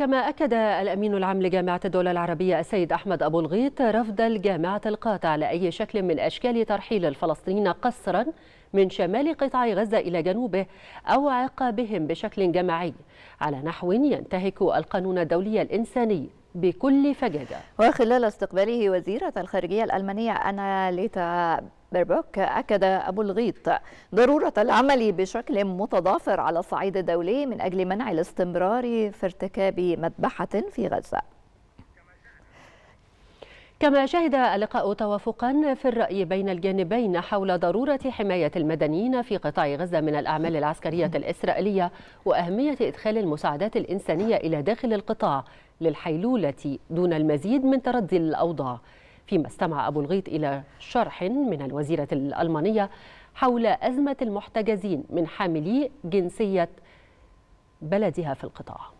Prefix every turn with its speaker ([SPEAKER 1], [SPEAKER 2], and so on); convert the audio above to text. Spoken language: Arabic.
[SPEAKER 1] كما أكد الأمين العام لجامعة الدول العربية السيد أحمد أبو الغيط رفض الجامعة القاطع لأي شكل من أشكال ترحيل الفلسطينيين قسرا من شمال قطاع غزة إلى جنوبه أو عقابهم بشكل جماعي على نحو ينتهك القانون الدولي الإنساني بكل فجاجة وخلال استقباله وزيرة
[SPEAKER 2] الخارجية الألمانية أنا ليتا بربوك أكد أبو الغيط ضرورة العمل بشكل متضافر على الصعيد الدولي من أجل منع الاستمرار في
[SPEAKER 1] ارتكاب مذبحة
[SPEAKER 2] في غزة كما
[SPEAKER 1] شهد اللقاء توافقا في الرأي بين الجانبين حول ضرورة حماية المدنيين في قطاع غزة من الأعمال العسكرية الإسرائيلية وأهمية إدخال المساعدات الإنسانية إلى داخل القطاع للحيلولة دون المزيد من تردي الأوضاع فيما استمع أبو الغيط إلى شرح من الوزيرة الألمانية حول أزمة المحتجزين من حاملي جنسية بلدها في القطاع